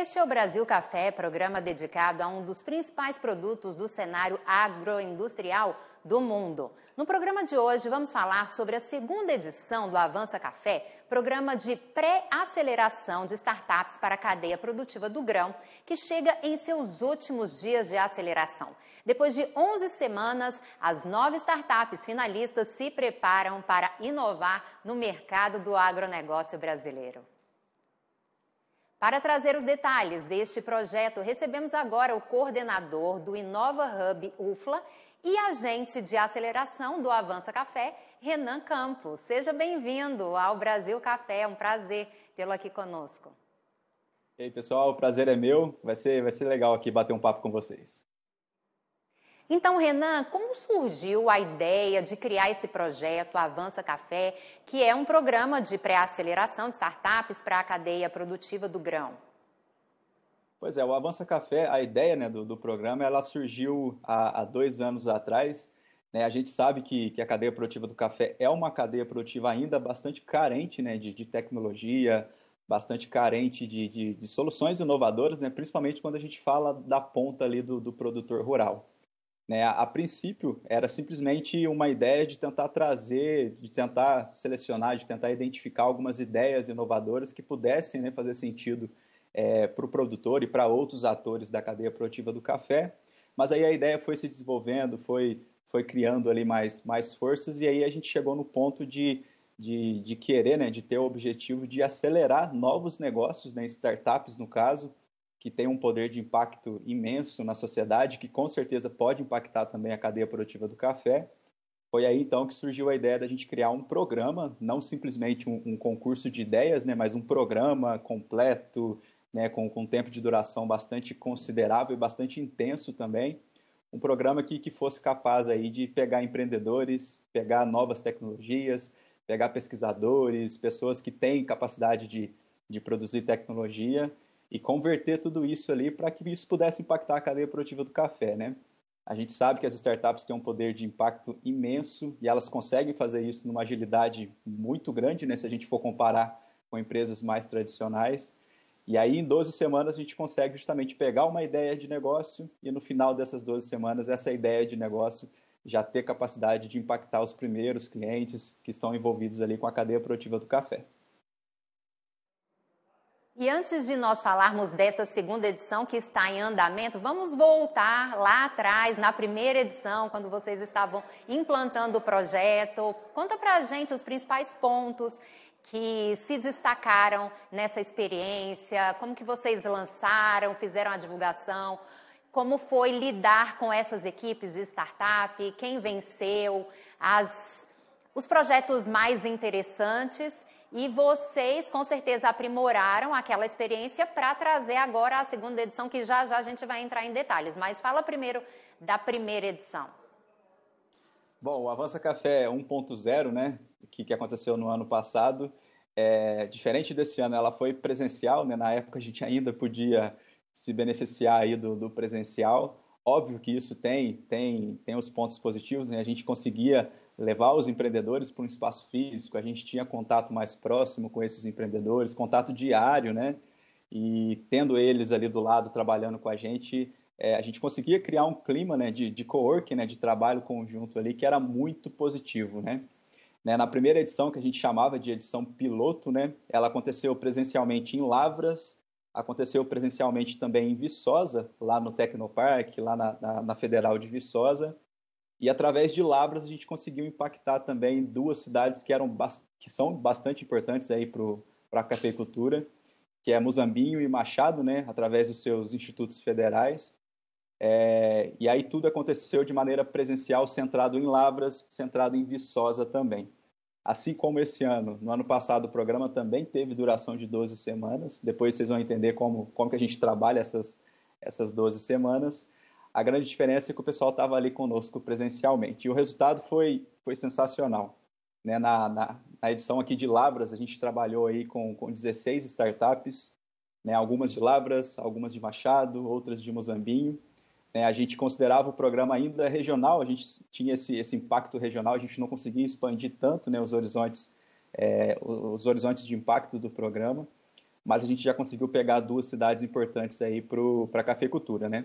Este é o Brasil Café, programa dedicado a um dos principais produtos do cenário agroindustrial do mundo. No programa de hoje, vamos falar sobre a segunda edição do Avança Café, programa de pré-aceleração de startups para a cadeia produtiva do grão, que chega em seus últimos dias de aceleração. Depois de 11 semanas, as nove startups finalistas se preparam para inovar no mercado do agronegócio brasileiro. Para trazer os detalhes deste projeto, recebemos agora o coordenador do Inova Hub UFLA e agente de aceleração do Avança Café, Renan Campos. Seja bem-vindo ao Brasil Café, é um prazer tê-lo aqui conosco. E aí, pessoal, o prazer é meu. Vai ser, vai ser legal aqui bater um papo com vocês. Então, Renan, como surgiu a ideia de criar esse projeto Avança Café, que é um programa de pré-aceleração de startups para a cadeia produtiva do grão? Pois é, o Avança Café, a ideia né, do, do, programa, ela surgiu há, há dois anos atrás. Né? A gente sabe que, que, a cadeia produtiva do café é uma cadeia produtiva ainda bastante carente né, de, de tecnologia, bastante carente de, de, de soluções inovadoras, né, principalmente quando a gente fala da ponta ali do, do produtor rural. Né? A, princípio, era simplesmente uma ideia de tentar trazer, de tentar selecionar, de tentar identificar algumas ideias inovadoras que pudessem né, fazer sentido é, para o produtor e para outros atores da cadeia produtiva do café. Mas aí a ideia foi se desenvolvendo, foi, foi criando ali mais, mais forças, e aí a gente chegou no ponto de, de, de querer, né, de ter o objetivo de acelerar novos negócios, né, startups no caso, que tem um poder de impacto imenso na sociedade, que com certeza pode impactar também a cadeia produtiva do café. Foi aí então que surgiu a ideia da gente criar um programa, não simplesmente um, um concurso de ideias, né, mas um programa completo, né, com, com um tempo de duração bastante considerável e bastante intenso também. Um programa que, que fosse capaz aí de pegar empreendedores, pegar novas tecnologias, pegar pesquisadores, pessoas que têm capacidade de, de produzir tecnologia e converter tudo isso ali para que isso pudesse impactar a cadeia produtiva do café, né? A gente sabe que as startups têm um poder de impacto imenso e elas conseguem fazer isso numa agilidade muito grande, né? Se a gente for comparar com empresas mais tradicionais. E aí, em 12 semanas, a gente consegue justamente pegar uma ideia de negócio e, no final dessas 12 semanas, essa ideia de negócio já ter capacidade de impactar os primeiros clientes que estão envolvidos ali com a cadeia produtiva do café. E antes de nós falarmos dessa segunda edição que está em andamento, vamos voltar lá atrás, na primeira edição, quando vocês estavam implantando o projeto. Conta para a gente os principais pontos que se destacaram nessa experiência, como que vocês lançaram, fizeram a divulgação, como foi lidar com essas equipes de startup, quem venceu, as os projetos mais interessantes e vocês, com certeza, aprimoraram aquela experiência para trazer agora a segunda edição, que já já a gente vai entrar em detalhes. Mas fala primeiro da primeira edição. Bom, o Avança Café 1.0, né, que, que aconteceu no ano passado, é, diferente desse ano, ela foi presencial, né, na época a gente ainda podia se beneficiar aí do, do presencial. Óbvio que isso tem, tem, tem os pontos positivos, né, a gente conseguia levar os empreendedores para um espaço físico, a gente tinha contato mais próximo com esses empreendedores, contato diário, né? E tendo eles ali do lado trabalhando com a gente, é, a gente conseguia criar um clima né, de, de co-work, né, de trabalho conjunto ali, que era muito positivo, né? né? Na primeira edição, que a gente chamava de edição piloto, né? Ela aconteceu presencialmente em Lavras, aconteceu presencialmente também em Viçosa, lá no Tecnopark, lá na, na, na Federal de Viçosa, e através de Lavras a gente conseguiu impactar também duas cidades que, eram que são bastante importantes aí para a cafeicultura, que é Muzambinho e Machado, né, através dos seus institutos federais. É, e aí tudo aconteceu de maneira presencial, centrado em Lavras, centrado em Viçosa também. Assim como esse ano, no ano passado o programa também teve duração de 12 semanas, depois vocês vão entender como, como que a gente trabalha essas, essas 12 semanas, a grande diferença é que o pessoal estava ali conosco presencialmente. E o resultado foi, foi sensacional. Né? Na, na, na, edição aqui de Labras, a gente trabalhou aí com, com 16 startups, né? algumas de Labras, algumas de Machado, outras de Mozambinho. Né? A gente considerava o programa ainda regional, a gente tinha esse, esse impacto regional, a gente não conseguia expandir tanto né, os, horizontes, é, os horizontes de impacto do programa, mas a gente já conseguiu pegar duas cidades importantes aí para a cafeicultura, né?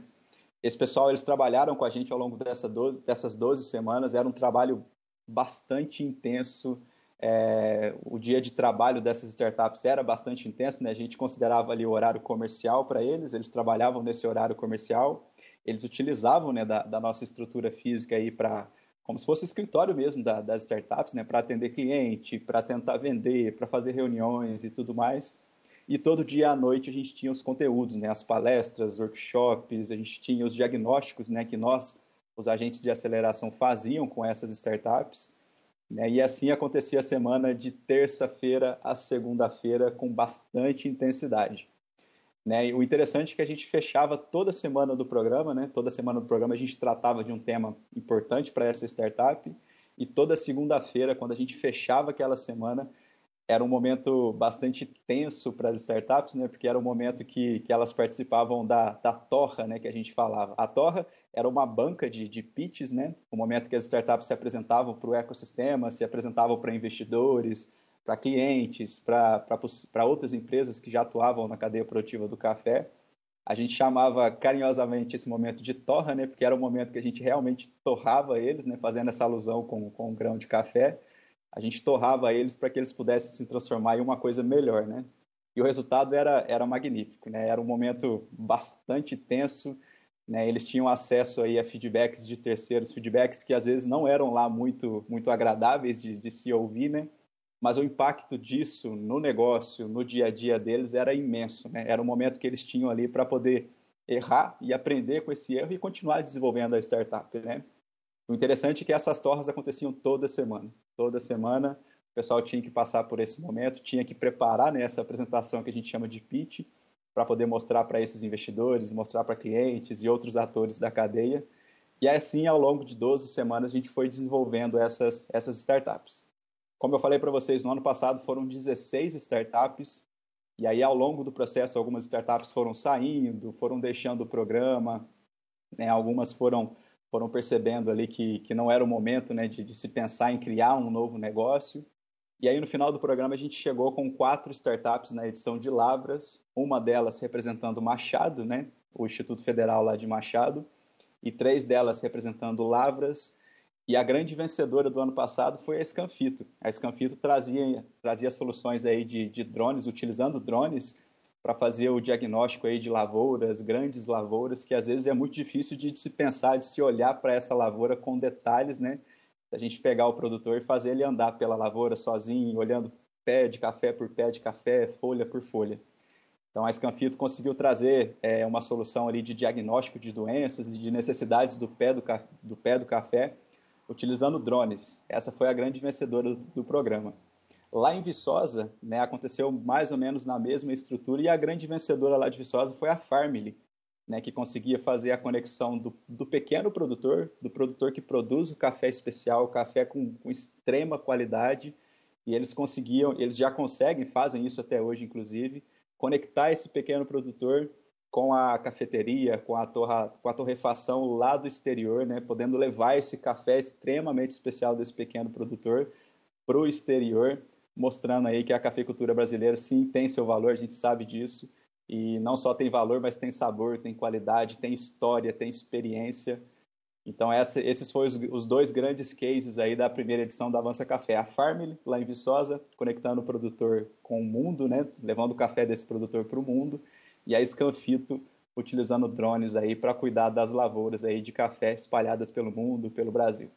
Esse pessoal, eles trabalharam com a gente ao longo dessa 12, dessas 12 semanas, era um trabalho bastante intenso, é, o dia de trabalho dessas startups era bastante intenso, né? A gente considerava ali o horário comercial para eles, eles trabalhavam nesse horário comercial, eles utilizavam né, da, da nossa estrutura física aí para como se fosse escritório mesmo da, das startups, né? Para atender cliente, para tentar vender, para fazer reuniões e tudo mais. E todo dia à noite a gente tinha os conteúdos, né? As palestras, workshops, a gente tinha os diagnósticos, né? Que nós, os agentes de aceleração, faziam com essas startups. Né? E assim acontecia a semana de terça-feira a segunda-feira com bastante intensidade. Né? E o interessante é que a gente fechava toda semana do programa, né? Toda semana do programa a gente tratava de um tema importante para essa startup e toda segunda-feira, quando a gente fechava aquela semana, era um momento bastante tenso para as startups, né? Porque era um momento que, que elas participavam da, da torra, né? Que a gente falava. A torra era uma banca de, de pitches, né? O momento que as startups se apresentavam para o ecossistema, se apresentavam para investidores, para clientes, para outras empresas que já atuavam na cadeia produtiva do café. A gente chamava carinhosamente esse momento de torra, né? Porque era o momento que a gente realmente torrava eles, né? Fazendo essa alusão com, com o grão de café a gente torrava eles para que eles pudessem se transformar em uma coisa melhor, né? E o resultado era, era magnífico, né? Era um momento bastante tenso, né? Eles tinham acesso aí a feedbacks de terceiros, feedbacks que às vezes não eram lá muito, muito agradáveis de, de se ouvir, né? Mas o impacto disso no negócio, no dia a dia deles era imenso, né? Era um momento que eles tinham ali para poder errar e aprender com esse erro e continuar desenvolvendo a startup, né? O interessante é que essas torras aconteciam toda semana. Toda semana o pessoal tinha que passar por esse momento, tinha que preparar né, essa apresentação que a gente chama de pitch, para poder mostrar para esses investidores, mostrar para clientes e outros atores da cadeia. E assim, ao longo de 12 semanas, a gente foi desenvolvendo essas, essas startups. Como eu falei para vocês, no ano passado foram 16 startups, e aí ao longo do processo algumas startups foram saindo, foram deixando o programa, né, algumas foram foram percebendo ali que, que não era o momento né, de, de se pensar em criar um novo negócio. E aí, no final do programa, a gente chegou com quatro startups na edição de Lavras, uma delas representando Machado, né, o Instituto Federal lá de Machado, e três delas representando Lavras. E a grande vencedora do ano passado foi a Scanfito. A Scanfito trazia, trazia soluções aí de, de drones, utilizando drones, para fazer o diagnóstico aí de lavouras, grandes lavouras, que às vezes é muito difícil de se pensar, de se olhar para essa lavoura com detalhes, né? a gente pegar o produtor e fazer ele andar pela lavoura sozinho, olhando pé de café por pé de café, folha por folha. Então a Scanfito conseguiu trazer é, uma solução ali de diagnóstico de doenças e de necessidades do pé do, do pé do café, utilizando drones. Essa foi a grande vencedora do, do programa. Lá em Viçosa, né, aconteceu mais ou menos na mesma estrutura e a grande vencedora lá de Viçosa foi a Farmily, né, que conseguia fazer a conexão do, do, pequeno produtor, do produtor que produz o café especial, o café com, com extrema qualidade, e eles conseguiam, eles já conseguem, fazem isso até hoje, inclusive, conectar esse pequeno produtor com a cafeteria, com a, torra, com a torrefação lá do exterior, né, podendo levar esse café extremamente especial desse pequeno produtor para o exterior mostrando aí que a cafeicultura brasileira sim tem seu valor, a gente sabe disso. E não só tem valor, mas tem sabor, tem qualidade, tem história, tem experiência. Então, essa, esses foram os, dois grandes cases aí da primeira edição da Avança Café. A Farm, lá em Viçosa, conectando o produtor com o mundo, né? levando o café desse produtor para o mundo. E a Scanfito, utilizando drones aí para cuidar das lavouras aí de café espalhadas pelo mundo, pelo Brasil.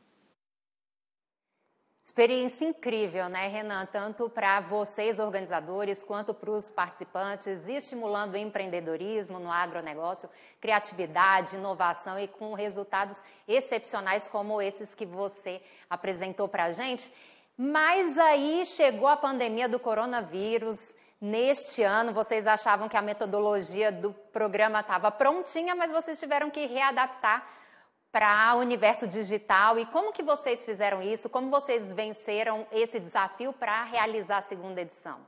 Experiência incrível, né, Renan? Tanto para vocês, organizadores, quanto para os participantes, estimulando o empreendedorismo no agronegócio, criatividade, inovação e com resultados excepcionais como esses que você apresentou para a gente. Mas aí chegou a pandemia do coronavírus. Neste ano, vocês achavam que a metodologia do programa estava prontinha, mas vocês tiveram que readaptar para o universo digital e como que vocês fizeram isso, como vocês venceram esse desafio para realizar a segunda edição?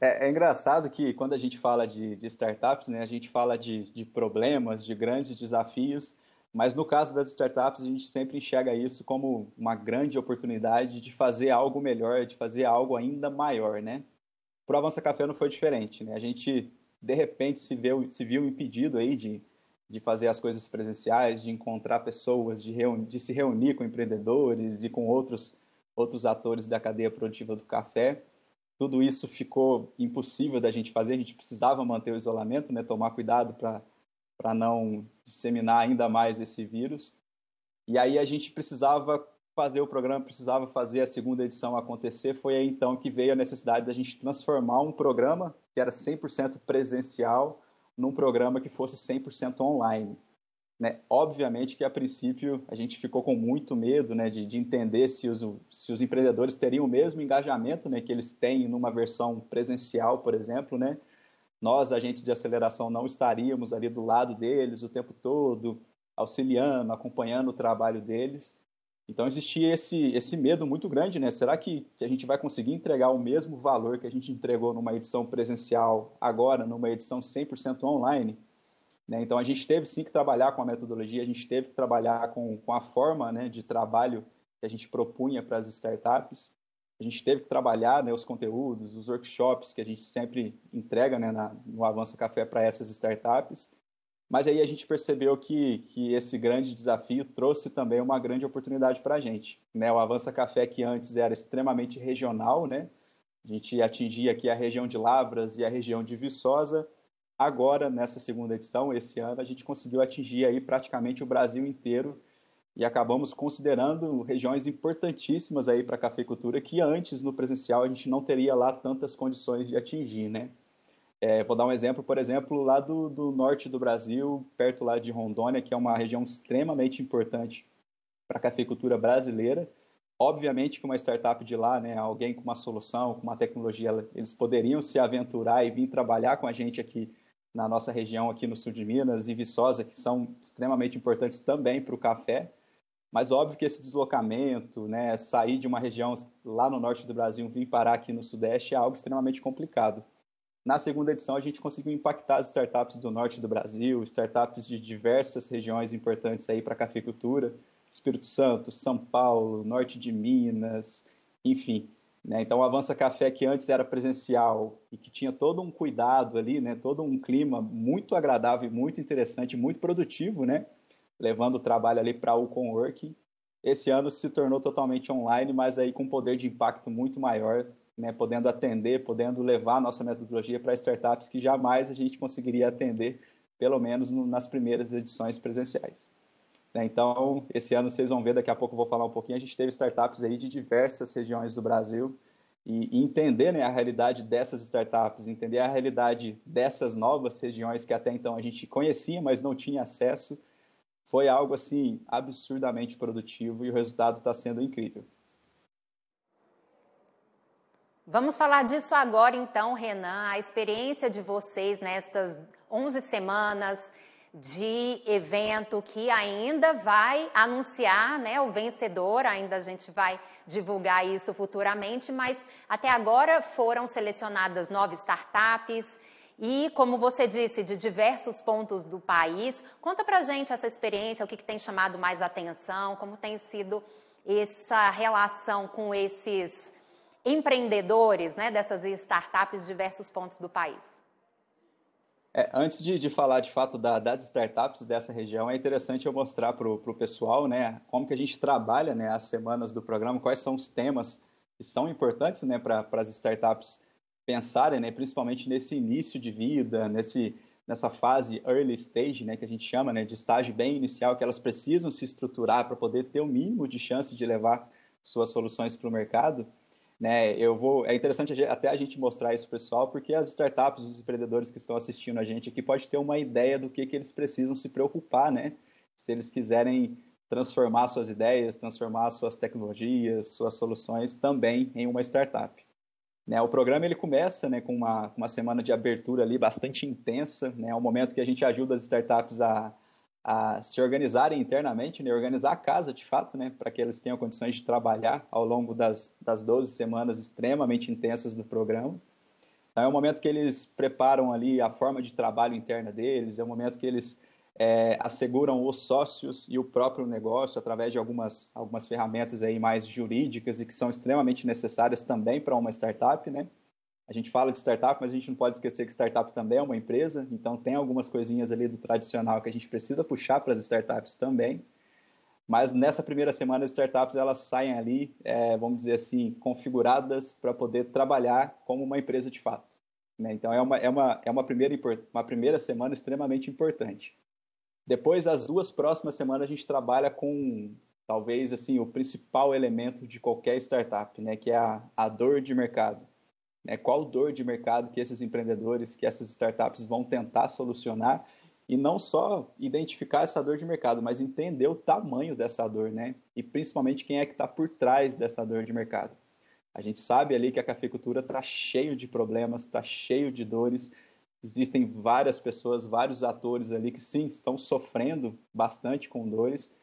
É, é, engraçado que quando a gente fala de, de startups, né, a gente fala de, de, problemas, de grandes desafios, mas no caso das startups a gente sempre enxerga isso como uma grande oportunidade de fazer algo melhor, de fazer algo ainda maior, né? Para o Avança Café não foi diferente, né? A gente de repente se, viu, se viu impedido aí de de fazer as coisas presenciais, de encontrar pessoas, de, de, se reunir com empreendedores e com outros, outros atores da cadeia produtiva do café. Tudo isso ficou impossível da gente fazer, a gente precisava manter o isolamento, né, tomar cuidado para não disseminar ainda mais esse vírus. E aí a gente precisava fazer o programa, precisava fazer a segunda edição acontecer. Foi aí então que veio a necessidade da gente transformar um programa que era 100% presencial num programa que fosse 100% online. Né? Obviamente que, a princípio, a gente ficou com muito medo né, de, de entender se os, se os empreendedores teriam o mesmo engajamento né, que eles têm numa versão presencial, por exemplo. Né? Nós, agentes de aceleração, não estaríamos ali do lado deles o tempo todo, auxiliando, acompanhando o trabalho deles. Então existia esse, esse medo muito grande, né? Será que, que a gente vai conseguir entregar o mesmo valor que a gente entregou numa edição presencial agora, numa edição 100% online? Né? Então a gente teve sim que trabalhar com a metodologia, a gente teve que trabalhar com, com a forma né, de trabalho que a gente propunha para as startups, a gente teve que trabalhar né, os conteúdos, os workshops que a gente sempre entrega né, na, no Avança Café para essas startups. Mas aí a gente percebeu que, que esse grande desafio trouxe também uma grande oportunidade para a gente. Né? O Avança Café, que antes era extremamente regional, né? a gente atingia aqui a região de Lavras e a região de Viçosa. Agora, nessa segunda edição, esse ano, a gente conseguiu atingir aí praticamente o Brasil inteiro e acabamos considerando regiões importantíssimas aí para a cafeicultura que antes no presencial a gente não teria lá tantas condições de atingir, né? É, vou dar um exemplo, por exemplo, lá do, do, norte do Brasil, perto lá de Rondônia, que é uma região extremamente importante para a cafeicultura brasileira. Obviamente que uma startup de lá, né, alguém com uma solução, com uma tecnologia, eles poderiam se aventurar e vir trabalhar com a gente aqui na nossa região, aqui no sul de Minas e Viçosa, que são extremamente importantes também para o café. Mas óbvio que esse deslocamento, né, sair de uma região lá no norte do Brasil, vir parar aqui no sudeste é algo extremamente complicado. Na segunda edição, a gente conseguiu impactar as startups do norte do Brasil, startups de diversas regiões importantes aí para a cafeicultura, Espírito Santo, São Paulo, norte de Minas, enfim. Né? Então, o Avança Café, que antes era presencial e que tinha todo um cuidado ali, né? todo um clima muito agradável, muito interessante, muito produtivo, né? levando o trabalho ali para o Conworking, esse ano se tornou totalmente online, mas aí com um poder de impacto muito maior né, podendo atender, podendo levar a nossa metodologia para startups que jamais a gente conseguiria atender, pelo menos no, nas primeiras edições presenciais. Né, então, esse ano vocês vão ver, daqui a pouco eu vou falar um pouquinho, a gente teve startups aí de diversas regiões do Brasil e, e entender né, a realidade dessas startups, entender a realidade dessas novas regiões que até então a gente conhecia, mas não tinha acesso, foi algo assim absurdamente produtivo e o resultado está sendo incrível. Vamos falar disso agora, então, Renan, a experiência de vocês nestas 11 semanas de evento que ainda vai anunciar né, o vencedor, ainda a gente vai divulgar isso futuramente, mas até agora foram selecionadas nove startups e, como você disse, de diversos pontos do país. Conta pra gente essa experiência, o que, que tem chamado mais atenção, como tem sido essa relação com esses empreendedores né, dessas startups de diversos pontos do país? É, antes de, de, falar de fato da, das startups dessa região, é interessante eu mostrar para o pessoal né, como que a gente trabalha né, as semanas do programa, quais são os temas que são importantes né, para as startups pensarem, né, principalmente nesse início de vida, nesse, nessa fase early stage, né, que a gente chama né, de estágio bem inicial, que elas precisam se estruturar para poder ter o mínimo de chance de levar suas soluções para o mercado. Né? Eu vou, é interessante até a gente mostrar isso pessoal, porque as startups, os empreendedores que estão assistindo a gente aqui, pode ter uma ideia do que, que eles precisam se preocupar, né? Se eles quiserem transformar suas ideias, transformar suas tecnologias, suas soluções também em uma startup. Né, o programa ele começa né, com uma, uma semana de abertura ali bastante intensa, né, é um momento que a gente ajuda as startups a, a se organizarem internamente, né? organizar a casa de fato, né? para que eles tenham condições de trabalhar ao longo das, das 12 semanas extremamente intensas do programa. Então, é o momento que eles preparam ali a forma de trabalho interna deles, é o momento que eles é, asseguram os sócios e o próprio negócio através de algumas, algumas ferramentas aí mais jurídicas e que são extremamente necessárias também para uma startup, né? a gente fala de startup, mas a gente não pode esquecer que startup também é uma empresa, então tem algumas coisinhas ali do tradicional que a gente precisa puxar para as startups também. Mas nessa primeira semana, as startups elas saem ali, é, vamos dizer assim, configuradas para poder trabalhar como uma empresa de fato. Né? Então é, uma, é, uma, é uma, primeira, uma primeira semana extremamente importante. Depois, as duas próximas semanas, a gente trabalha com talvez assim o principal elemento de qualquer startup, né? que é a, a dor de mercado né, qual dor de mercado que esses empreendedores, que essas startups vão tentar solucionar e não só identificar essa dor de mercado, mas entender o tamanho dessa dor, né? E principalmente quem é que está por trás dessa dor de mercado. A gente sabe ali que a cafeicultura está cheio de problemas, está cheio de dores. Existem várias pessoas, vários atores ali que sim estão sofrendo bastante com dores,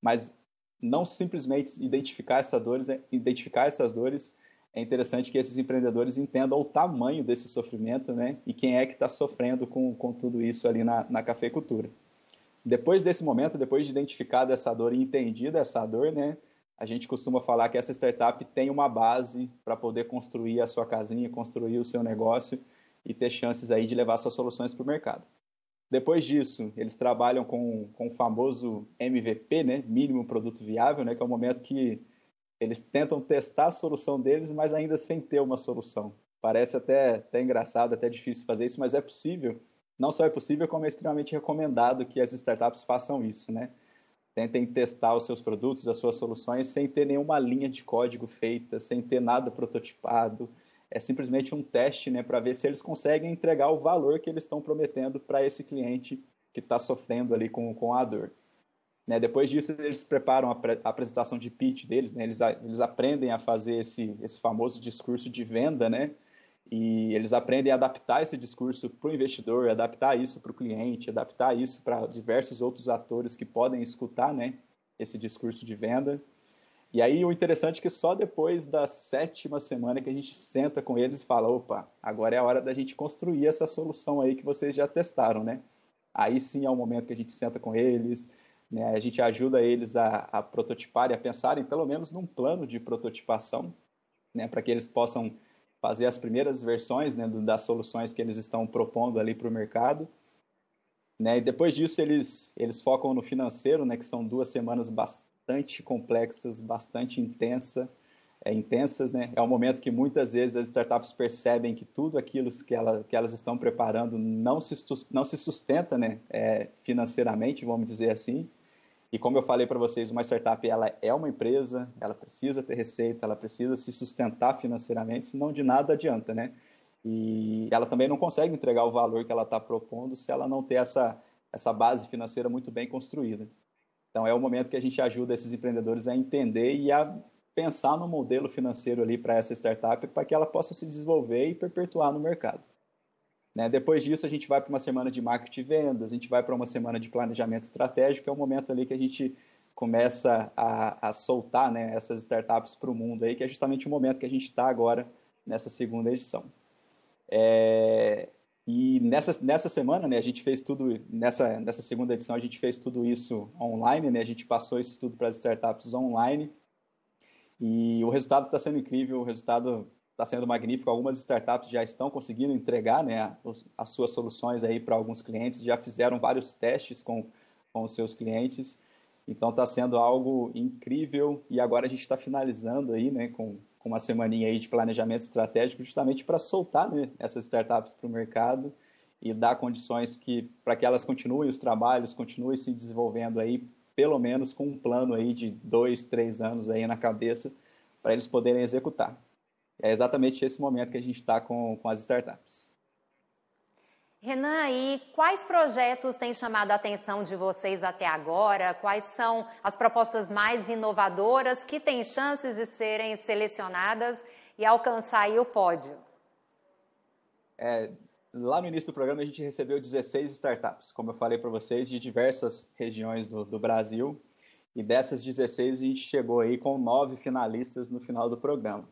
mas não simplesmente identificar essas dores, é identificar essas dores é interessante que esses empreendedores entendam o tamanho desse sofrimento, né? E quem é que está sofrendo com, com tudo isso ali na, na cafeicultura. Depois desse momento, depois de identificada essa dor e entendida essa dor, né? A gente costuma falar que essa startup tem uma base para poder construir a sua casinha, construir o seu negócio e ter chances aí de levar suas soluções para o mercado. Depois disso, eles trabalham com, com o famoso MVP, né? Mínimo Produto Viável, né? Que é o momento que eles tentam testar a solução deles, mas ainda sem ter uma solução. Parece até, até engraçado, até difícil fazer isso, mas é possível. Não só é possível, como é extremamente recomendado que as startups façam isso, né? Tentem testar os seus produtos, as suas soluções, sem ter nenhuma linha de código feita, sem ter nada prototipado. É simplesmente um teste, né, para ver se eles conseguem entregar o valor que eles estão prometendo para esse cliente que está sofrendo ali com, com a dor. Né? Depois disso, eles preparam a, a apresentação de pitch deles, né? eles, a, eles aprendem a fazer esse, esse famoso discurso de venda, né? e eles aprendem a adaptar esse discurso para o investidor, adaptar isso para o cliente, adaptar isso para diversos outros atores que podem escutar né, esse discurso de venda. E aí o interessante é que só depois da sétima semana que a gente senta com eles e fala, opa, agora é a hora da gente construir essa solução aí que vocês já testaram, né? Aí sim é o momento que a gente senta com eles, né? A gente ajuda eles a, a prototipar e a pensarem, pelo menos, num plano de prototipação, né? para que eles possam fazer as primeiras versões né, do, das soluções que eles estão propondo ali para o mercado. Né? E depois disso, eles, eles focam no financeiro, né, que são duas semanas bastante complexas, bastante intensa, é, intensas. Né? É um momento que muitas vezes as startups percebem que tudo aquilo que, ela, que elas estão preparando não se, não se sustenta né, é, financeiramente, vamos dizer assim. E como eu falei para vocês, uma startup ela é uma empresa, ela precisa ter receita, ela precisa se sustentar financeiramente, senão de nada adianta, né? E ela também não consegue entregar o valor que ela está propondo se ela não ter essa, essa base financeira muito bem construída. Então é o momento que a gente ajuda esses empreendedores a entender e a pensar no modelo financeiro ali para essa startup para que ela possa se desenvolver e perpetuar no mercado. Né? Depois disso, a gente vai para uma semana de marketing e vendas, a gente vai para uma semana de planejamento estratégico, é o momento ali que a gente começa a, a soltar né, essas startups para o mundo, aí, que é justamente o momento que a gente está agora nessa segunda edição. É, e nessa, nessa semana, né, a gente fez tudo, nessa, nessa segunda edição, a gente fez tudo isso online, né, a gente passou isso tudo para as startups online. E o resultado está sendo incrível, o resultado está sendo magnífico. Algumas startups já estão conseguindo entregar né, as suas soluções aí para alguns clientes, já fizeram vários testes com, com os seus clientes. Então está sendo algo incrível e agora a gente está finalizando aí, né, com, com uma semaninha aí de planejamento estratégico justamente para soltar né, essas startups para o mercado e dar condições que para que elas continuem os trabalhos, continuem se desenvolvendo aí, pelo menos com um plano aí de dois, três anos aí na cabeça para eles poderem executar é exatamente esse momento que a gente está com, com as startups. Renan, e quais projetos têm chamado a atenção de vocês até agora? Quais são as propostas mais inovadoras que têm chances de serem selecionadas e alcançar o pódio? É, lá no início do programa, a gente recebeu 16 startups, como eu falei para vocês, de diversas regiões do, do Brasil. E dessas 16, a gente chegou aí com nove finalistas no final do programa.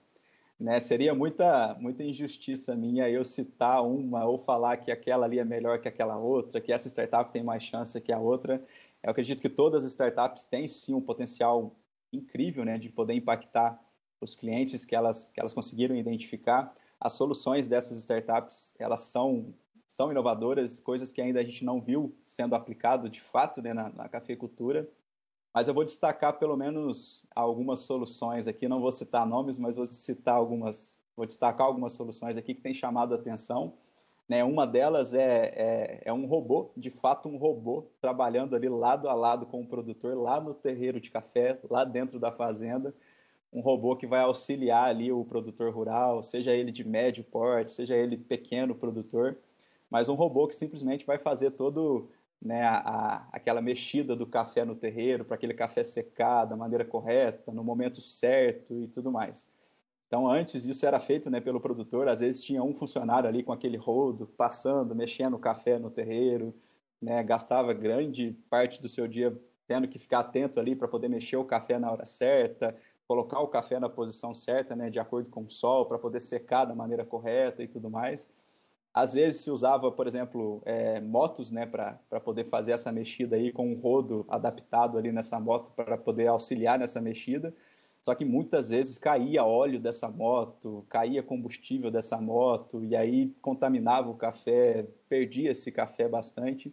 Né? Seria muita, muita injustiça minha eu citar uma ou falar que aquela ali é melhor que aquela outra, que essa startup tem mais chance que a outra. Eu acredito que todas as startups têm sim um potencial incrível né, de poder impactar os clientes que elas, que elas conseguiram identificar. As soluções dessas startups, elas são, são inovadoras, coisas que ainda a gente não viu sendo aplicado de fato né, na, na cafeicultura. Mas eu vou destacar pelo menos algumas soluções aqui, não vou citar nomes, mas vou citar algumas, vou destacar algumas soluções aqui que têm chamado a atenção. Né, uma delas é, é, é, um robô, de fato um robô, trabalhando ali lado a lado com o produtor, lá no terreiro de café, lá dentro da fazenda. Um robô que vai auxiliar ali o produtor rural, seja ele de médio porte, seja ele pequeno produtor, mas um robô que simplesmente vai fazer todo né, a, aquela mexida do café no terreiro, para aquele café secar da maneira correta, no momento certo e tudo mais. Então, antes isso era feito né, pelo produtor, às vezes tinha um funcionário ali com aquele rodo, passando, mexendo o café no terreiro, né, gastava grande parte do seu dia tendo que ficar atento ali para poder mexer o café na hora certa, colocar o café na posição certa, né, de acordo com o sol, para poder secar da maneira correta e tudo mais. Às vezes se usava, por exemplo, é, motos, né, para poder fazer essa mexida aí com um rodo adaptado ali nessa moto para poder auxiliar nessa mexida. Só que muitas vezes caía óleo dessa moto, caía combustível dessa moto e aí contaminava o café, perdia esse café bastante.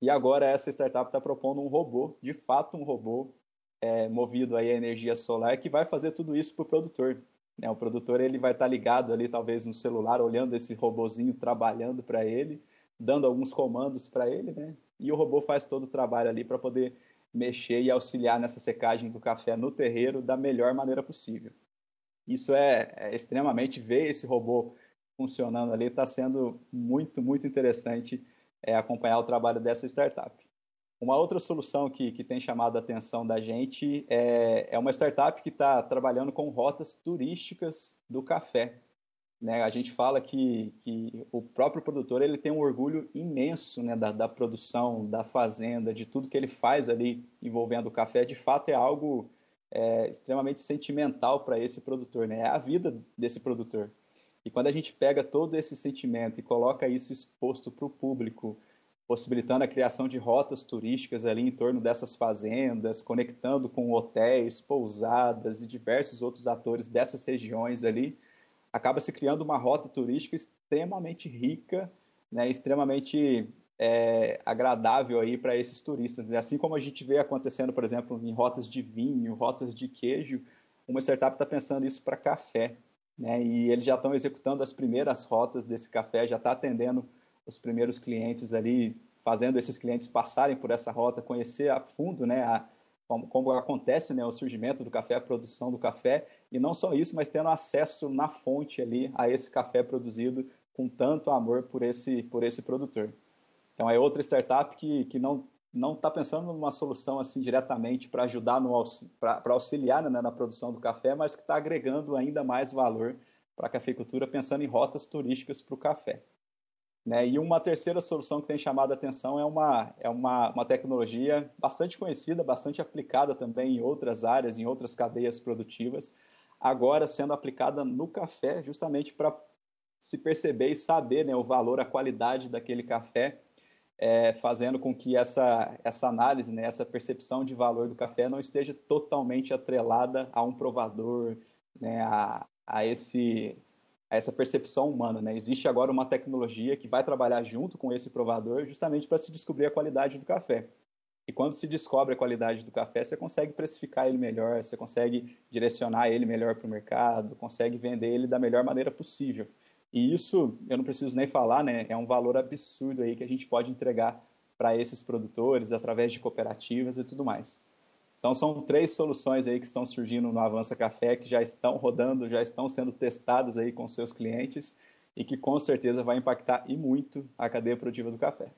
E agora essa startup está propondo um robô, de fato um robô é, movido aí a energia solar que vai fazer tudo isso para o produtor. Né? O produtor ele vai estar tá ligado ali, talvez no celular, olhando esse robozinho trabalhando para ele, dando alguns comandos para ele, né? E o robô faz todo o trabalho ali para poder mexer e auxiliar nessa secagem do café no terreiro da melhor maneira possível. Isso é, é extremamente ver esse robô funcionando ali está sendo muito, muito interessante é, acompanhar o trabalho dessa startup. Uma outra solução que, que tem chamado a atenção da gente é, é uma startup que está trabalhando com rotas turísticas do café. Né? A gente fala que, que o próprio produtor ele tem um orgulho imenso né, da, da produção, da fazenda, de tudo que ele faz ali envolvendo o café. De fato, é algo é, extremamente sentimental para esse produtor, né? é a vida desse produtor. E quando a gente pega todo esse sentimento e coloca isso exposto para o público, possibilitando a criação de rotas turísticas ali em torno dessas fazendas, conectando com hotéis, pousadas e diversos outros atores dessas regiões ali, acaba se criando uma rota turística extremamente rica, né, extremamente é, agradável aí para esses turistas. Né? Assim como a gente vê acontecendo, por exemplo, em rotas de vinho, rotas de queijo, uma startup está pensando isso para café, né, e eles já estão executando as primeiras rotas desse café, já está atendendo os primeiros clientes ali, fazendo esses clientes passarem por essa rota, conhecer a fundo, né, a, como, como, acontece né, o surgimento do café, a produção do café, e não só isso, mas tendo acesso na fonte ali a esse café produzido com tanto amor por esse, por esse produtor. Então é outra startup que, que não não está pensando numa solução assim diretamente para ajudar no para auxiliar né, na produção do café, mas que está agregando ainda mais valor para a cafeicultura, pensando em rotas turísticas para o café. Né? E uma terceira solução que tem chamado a atenção é, uma, é uma, uma tecnologia bastante conhecida, bastante aplicada também em outras áreas, em outras cadeias produtivas, agora sendo aplicada no café, justamente para se perceber e saber né, o valor, a qualidade daquele café, é, fazendo com que essa, essa análise, né, essa percepção de valor do café não esteja totalmente atrelada a um provador, né, a, a esse a essa percepção humana. Né? Existe agora uma tecnologia que vai trabalhar junto com esse provador justamente para se descobrir a qualidade do café. E quando se descobre a qualidade do café, você consegue precificar ele melhor, você consegue direcionar ele melhor para o mercado, consegue vender ele da melhor maneira possível. E isso, eu não preciso nem falar, né? É um valor absurdo aí que a gente pode entregar para esses produtores através de cooperativas e tudo mais. Então são três soluções aí que estão surgindo no Avança Café, que já estão rodando, já estão sendo testadas aí com seus clientes e que com certeza vai impactar e muito a cadeia produtiva do café.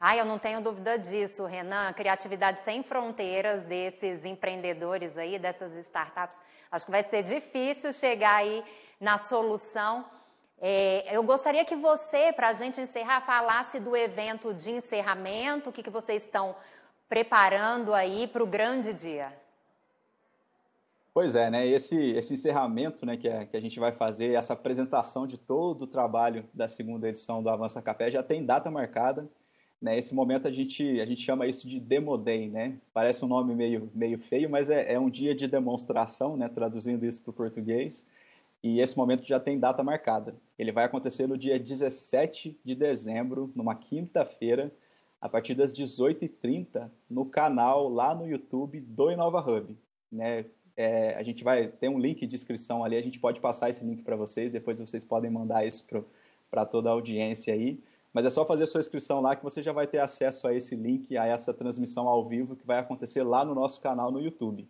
Ah, eu não tenho dúvida disso, Renan. Criatividade sem fronteiras desses empreendedores aí, dessas startups. Acho que vai ser difícil chegar aí na solução. É, eu gostaria que você, para a gente encerrar, falasse do evento de encerramento, o que, que vocês estão preparando aí para o grande dia. Pois é, né? Esse, esse encerramento né, que, é, que a gente vai fazer, essa apresentação de todo o trabalho da segunda edição do Avança Café já tem data marcada. Né? Esse momento a gente, a gente chama isso de Demo Day, né? Parece um nome meio, meio feio, mas é, é um dia de demonstração, né? Traduzindo isso para o português. E esse momento já tem data marcada. Ele vai acontecer no dia 17 de dezembro, numa quinta-feira, a partir das 18h30 no canal lá no YouTube do Inova Hub. Né? É, a gente vai ter um link de inscrição ali, a gente pode passar esse link para vocês, depois vocês podem mandar isso para toda a audiência aí. Mas é só fazer a sua inscrição lá que você já vai ter acesso a esse link, a essa transmissão ao vivo que vai acontecer lá no nosso canal no YouTube.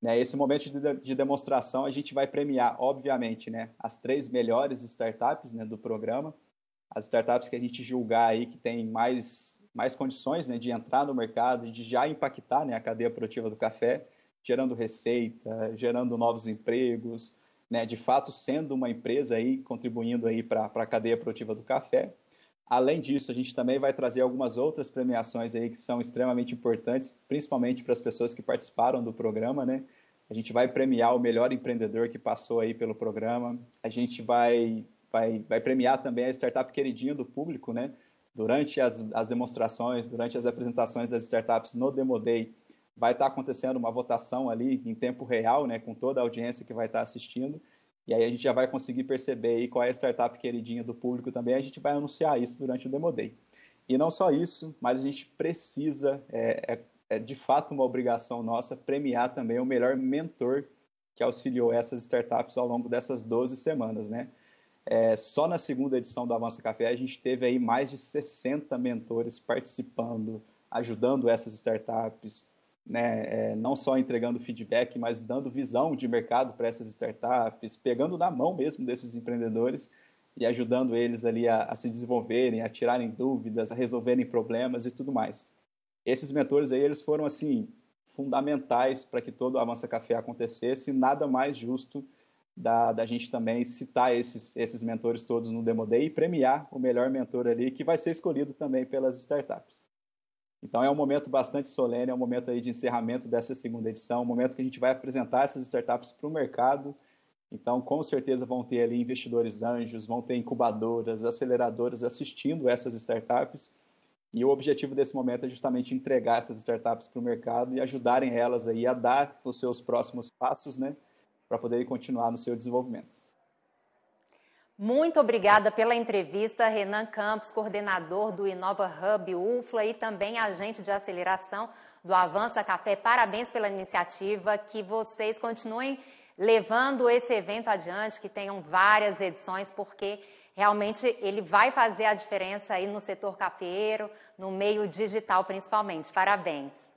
Né, esse momento de, de demonstração a gente vai premiar, obviamente, né, as três melhores startups né, do programa as startups que a gente julgar aí que tem mais, mais condições né, de entrar no mercado, de já impactar né, a cadeia produtiva do café, gerando receita, gerando novos empregos, né, de fato sendo uma empresa aí contribuindo aí para a cadeia produtiva do café. Além disso, a gente também vai trazer algumas outras premiações aí que são extremamente importantes, principalmente para as pessoas que participaram do programa, né? A gente vai premiar o melhor empreendedor que passou aí pelo programa. A gente vai vai, vai premiar também a startup queridinha do público, né? Durante as, as demonstrações, durante as apresentações das startups no Demo Day, vai estar tá acontecendo uma votação ali em tempo real, né? Com toda a audiência que vai estar tá assistindo. E aí a gente já vai conseguir perceber aí qual é a startup queridinha do público também. A gente vai anunciar isso durante o Demo Day. E não só isso, mas a gente precisa, é, é, é de fato uma obrigação nossa, premiar também o melhor mentor que auxiliou essas startups ao longo dessas 12 semanas, né? É, só na segunda edição do Avança Café a gente teve aí mais de 60 mentores participando, ajudando essas startups, né, é, não só entregando feedback, mas dando visão de mercado para essas startups, pegando na mão mesmo desses empreendedores e ajudando eles ali a, a, se desenvolverem, a tirarem dúvidas, a resolverem problemas e tudo mais. Esses mentores aí, eles foram assim fundamentais para que todo o Avança Café acontecesse, nada mais justo da, da gente também citar esses, esses mentores todos no Demo Day e premiar o melhor mentor ali, que vai ser escolhido também pelas startups. Então é um momento bastante solene, é um momento aí de encerramento dessa segunda edição, um momento que a gente vai apresentar essas startups para o mercado. Então, com certeza vão ter ali investidores anjos, vão ter incubadoras, aceleradoras assistindo essas startups. E o objetivo desse momento é justamente entregar essas startups para o mercado e ajudarem elas aí a dar os seus próximos passos, né? para poderem continuar no seu desenvolvimento. Muito obrigada pela entrevista, Renan Campos, coordenador do Inova Hub UFLA e também agente de aceleração do Avança Café. Parabéns pela iniciativa, que vocês continuem levando esse evento adiante, que tenham várias edições, porque realmente ele vai fazer a diferença aí no setor cafeiro, no meio digital principalmente. Parabéns.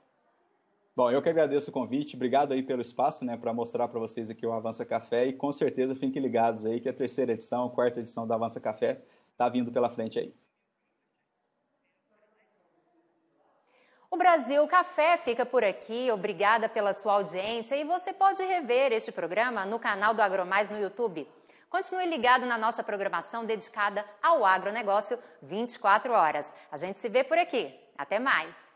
Bom, eu que agradeço o convite, obrigado aí pelo espaço, né, para mostrar para vocês aqui o Avança Café e com certeza fiquem ligados aí que a terceira edição, a quarta edição do Avança Café está vindo pela frente aí. O Brasil Café fica por aqui. Obrigada pela sua audiência e você pode rever este programa no canal do Agromais no YouTube. Continue ligado na nossa programação dedicada ao agronegócio 24 horas. A gente se vê por aqui. Até mais!